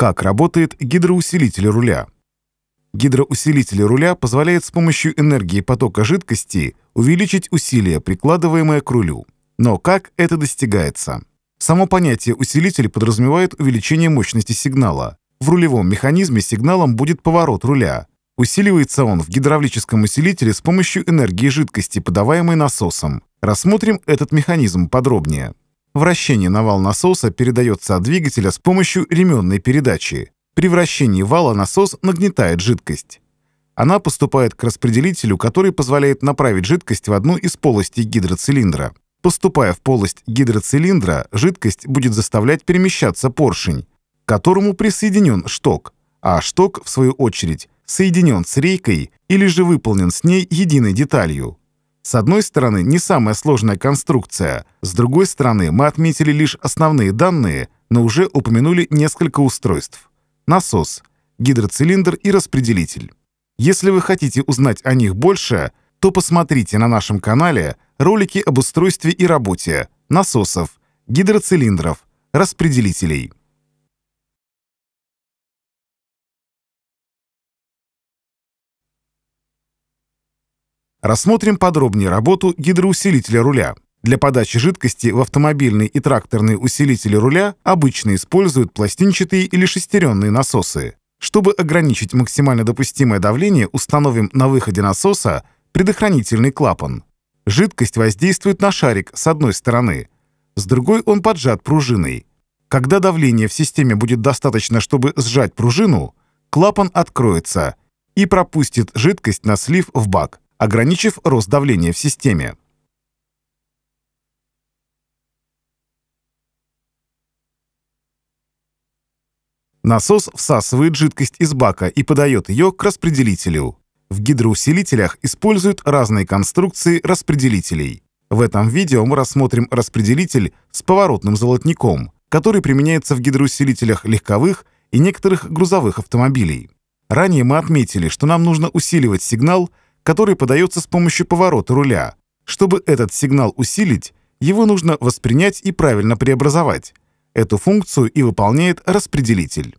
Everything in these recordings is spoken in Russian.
Как работает гидроусилитель руля? Гидроусилитель руля позволяет с помощью энергии потока жидкости увеличить усилие, прикладываемое к рулю. Но как это достигается? Само понятие усилитель подразумевает увеличение мощности сигнала. В рулевом механизме сигналом будет поворот руля. Усиливается он в гидравлическом усилителе с помощью энергии жидкости, подаваемой насосом. Рассмотрим этот механизм подробнее. Вращение на вал насоса передается от двигателя с помощью ременной передачи. При вращении вала насос нагнетает жидкость. Она поступает к распределителю, который позволяет направить жидкость в одну из полостей гидроцилиндра. Поступая в полость гидроцилиндра, жидкость будет заставлять перемещаться поршень, к которому присоединен шток, а шток, в свою очередь, соединен с рейкой или же выполнен с ней единой деталью. С одной стороны, не самая сложная конструкция, с другой стороны, мы отметили лишь основные данные, но уже упомянули несколько устройств. Насос, гидроцилиндр и распределитель. Если вы хотите узнать о них больше, то посмотрите на нашем канале ролики об устройстве и работе насосов, гидроцилиндров, распределителей. Рассмотрим подробнее работу гидроусилителя руля. Для подачи жидкости в автомобильные и тракторные усилители руля обычно используют пластинчатые или шестеренные насосы. Чтобы ограничить максимально допустимое давление, установим на выходе насоса предохранительный клапан. Жидкость воздействует на шарик с одной стороны, с другой он поджат пружиной. Когда давление в системе будет достаточно, чтобы сжать пружину, клапан откроется и пропустит жидкость на слив в бак ограничив рост давления в системе. Насос всасывает жидкость из бака и подает ее к распределителю. В гидроусилителях используют разные конструкции распределителей. В этом видео мы рассмотрим распределитель с поворотным золотником, который применяется в гидроусилителях легковых и некоторых грузовых автомобилей. Ранее мы отметили, что нам нужно усиливать сигнал который подается с помощью поворота руля. Чтобы этот сигнал усилить, его нужно воспринять и правильно преобразовать. Эту функцию и выполняет распределитель.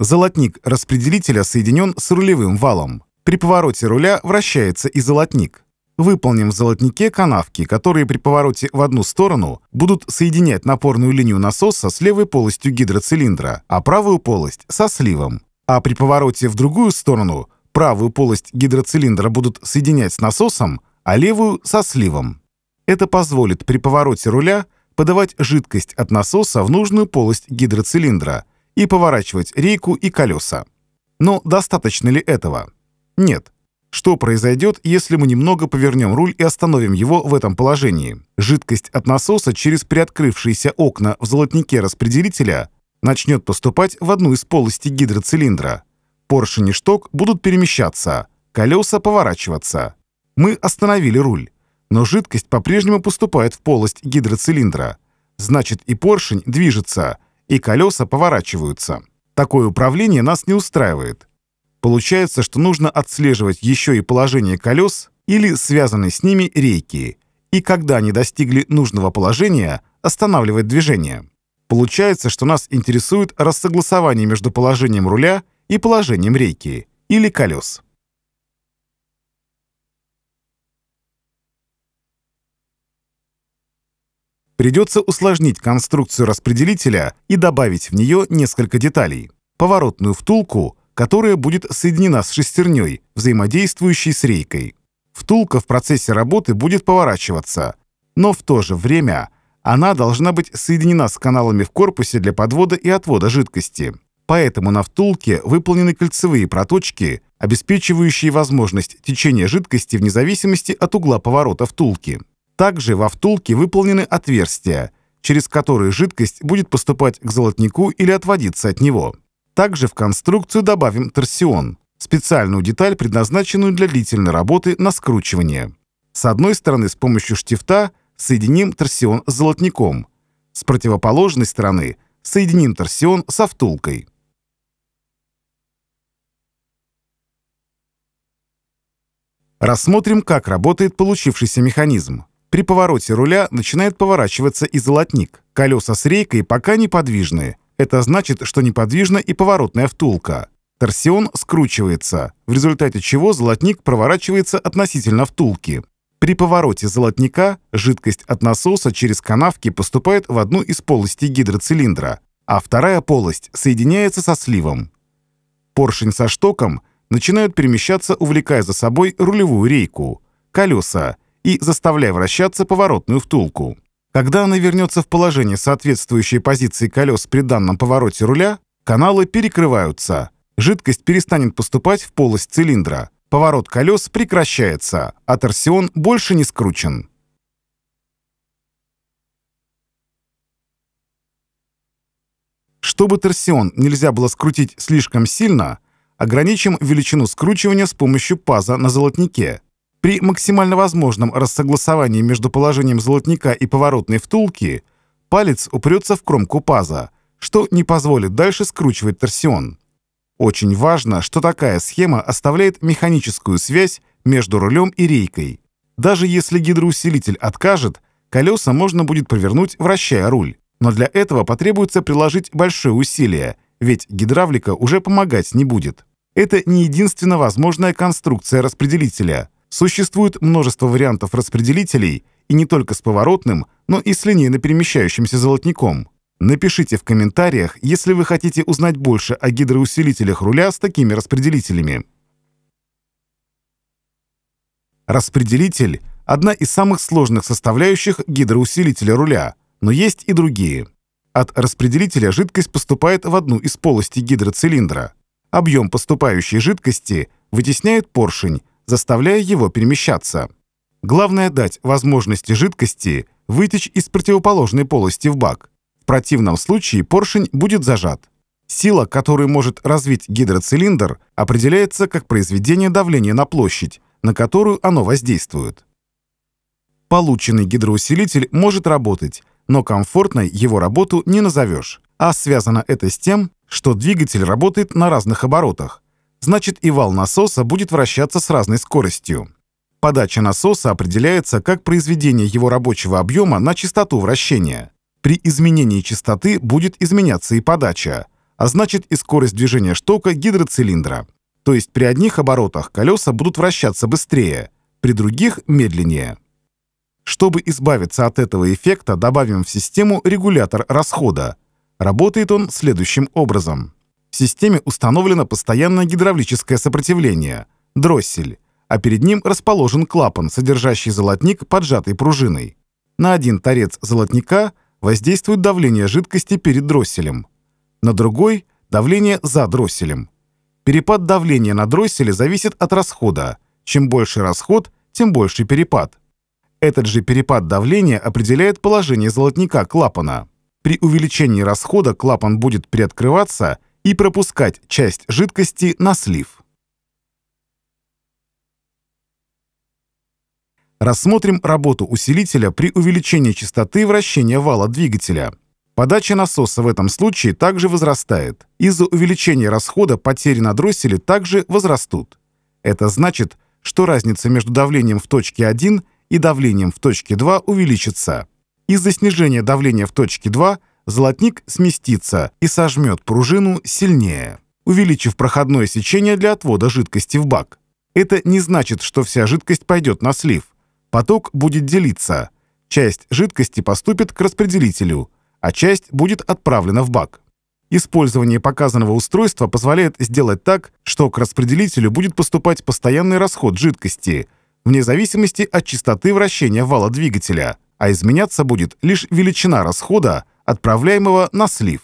Золотник распределителя соединен с рулевым валом. При повороте руля вращается и золотник. Выполним в золотнике канавки, которые при повороте в одну сторону будут соединять напорную линию насоса с левой полостью гидроцилиндра, а правую полость со сливом. А при повороте в другую сторону правую полость гидроцилиндра будут соединять с насосом, а левую — со сливом. Это позволит при повороте руля подавать жидкость от насоса в нужную полость гидроцилиндра и поворачивать рейку и колеса. Но достаточно ли этого? Нет. Что произойдет, если мы немного повернем руль и остановим его в этом положении? Жидкость от насоса через приоткрывшиеся окна в золотнике распределителя начнет поступать в одну из полостей гидроцилиндра. Поршень и шток будут перемещаться, колеса поворачиваться. Мы остановили руль, но жидкость по-прежнему поступает в полость гидроцилиндра. Значит, и поршень движется, и колеса поворачиваются. Такое управление нас не устраивает. Получается, что нужно отслеживать еще и положение колес или связанные с ними рейки, и когда они достигли нужного положения, останавливать движение. Получается, что нас интересует рассогласование между положением руля и положением рейки или колес. Придется усложнить конструкцию распределителя и добавить в нее несколько деталей. Поворотную втулку, которая будет соединена с шестерней, взаимодействующей с рейкой. Втулка в процессе работы будет поворачиваться, но в то же время она должна быть соединена с каналами в корпусе для подвода и отвода жидкости. Поэтому на втулке выполнены кольцевые проточки, обеспечивающие возможность течения жидкости в зависимости от угла поворота втулки. Также во втулке выполнены отверстия, через которые жидкость будет поступать к золотнику или отводиться от него. Также в конструкцию добавим торсион – специальную деталь, предназначенную для длительной работы на скручивание. С одной стороны с помощью штифта соединим торсион с золотником, с противоположной стороны соединим торсион со втулкой. Рассмотрим, как работает получившийся механизм. При повороте руля начинает поворачиваться и золотник. Колеса с рейкой пока неподвижные – это значит, что неподвижна и поворотная втулка. Торсион скручивается, в результате чего золотник проворачивается относительно втулки. При повороте золотника жидкость от насоса через канавки поступает в одну из полостей гидроцилиндра, а вторая полость соединяется со сливом. Поршень со штоком начинают перемещаться, увлекая за собой рулевую рейку, колеса и заставляя вращаться поворотную втулку. Когда она вернется в положение соответствующее позиции колес при данном повороте руля, каналы перекрываются. Жидкость перестанет поступать в полость цилиндра. Поворот колес прекращается, а торсион больше не скручен. Чтобы торсион нельзя было скрутить слишком сильно, ограничим величину скручивания с помощью паза на золотнике – при максимально возможном рассогласовании между положением золотника и поворотной втулки палец упрется в кромку паза, что не позволит дальше скручивать торсион. Очень важно, что такая схема оставляет механическую связь между рулем и рейкой. Даже если гидроусилитель откажет, колеса можно будет повернуть, вращая руль. Но для этого потребуется приложить большое усилие, ведь гидравлика уже помогать не будет. Это не единственно возможная конструкция распределителя — Существует множество вариантов распределителей, и не только с поворотным, но и с линейно перемещающимся золотником. Напишите в комментариях, если вы хотите узнать больше о гидроусилителях руля с такими распределителями. Распределитель – одна из самых сложных составляющих гидроусилителя руля, но есть и другие. От распределителя жидкость поступает в одну из полостей гидроцилиндра. Объем поступающей жидкости вытесняет поршень, заставляя его перемещаться. Главное дать возможности жидкости вытечь из противоположной полости в бак. В противном случае поршень будет зажат. Сила, которую может развить гидроцилиндр, определяется как произведение давления на площадь, на которую оно воздействует. Полученный гидроусилитель может работать, но комфортной его работу не назовешь. А связано это с тем, что двигатель работает на разных оборотах, значит и вал насоса будет вращаться с разной скоростью. Подача насоса определяется как произведение его рабочего объема на частоту вращения. При изменении частоты будет изменяться и подача, а значит и скорость движения штока гидроцилиндра. То есть при одних оборотах колеса будут вращаться быстрее, при других — медленнее. Чтобы избавиться от этого эффекта, добавим в систему регулятор расхода. Работает он следующим образом системе установлено постоянное гидравлическое сопротивление – дроссель, а перед ним расположен клапан, содержащий золотник поджатой пружиной. На один торец золотника воздействует давление жидкости перед дросселем. На другой – давление за дросселем. Перепад давления на дросселе зависит от расхода. Чем больше расход, тем больше перепад. Этот же перепад давления определяет положение золотника клапана. При увеличении расхода клапан будет приоткрываться и пропускать часть жидкости на слив. Рассмотрим работу усилителя при увеличении частоты вращения вала двигателя. Подача насоса в этом случае также возрастает. Из-за увеличения расхода потери на дросселе также возрастут. Это значит, что разница между давлением в точке 1 и давлением в точке 2 увеличится. Из-за снижения давления в точке 2 золотник сместится и сожмет пружину сильнее, увеличив проходное сечение для отвода жидкости в бак. Это не значит, что вся жидкость пойдет на слив. Поток будет делиться. Часть жидкости поступит к распределителю, а часть будет отправлена в бак. Использование показанного устройства позволяет сделать так, что к распределителю будет поступать постоянный расход жидкости, вне зависимости от частоты вращения вала двигателя, а изменяться будет лишь величина расхода, отправляемого на слив.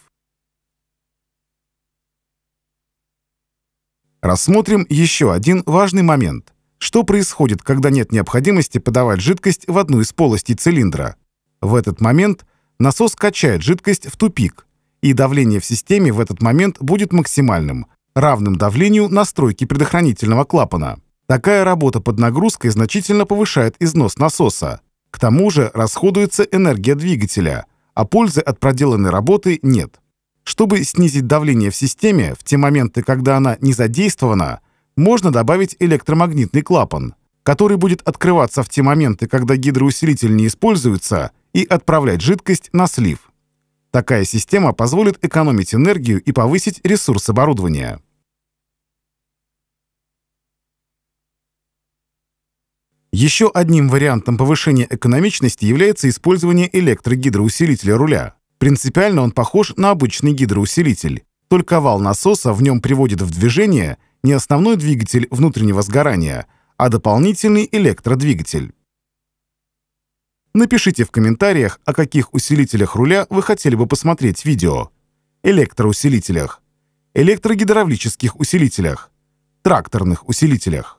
Рассмотрим еще один важный момент. Что происходит, когда нет необходимости подавать жидкость в одну из полостей цилиндра? В этот момент насос качает жидкость в тупик, и давление в системе в этот момент будет максимальным, равным давлению настройки предохранительного клапана. Такая работа под нагрузкой значительно повышает износ насоса. К тому же расходуется энергия двигателя, а пользы от проделанной работы нет. Чтобы снизить давление в системе в те моменты, когда она не задействована, можно добавить электромагнитный клапан, который будет открываться в те моменты, когда гидроусилитель не используется, и отправлять жидкость на слив. Такая система позволит экономить энергию и повысить ресурс оборудования. Еще одним вариантом повышения экономичности является использование электрогидроусилителя руля. Принципиально он похож на обычный гидроусилитель. Только вал насоса в нем приводит в движение не основной двигатель внутреннего сгорания, а дополнительный электродвигатель. Напишите в комментариях, о каких усилителях руля вы хотели бы посмотреть видео. Электроусилителях, электрогидравлических усилителях, тракторных усилителях.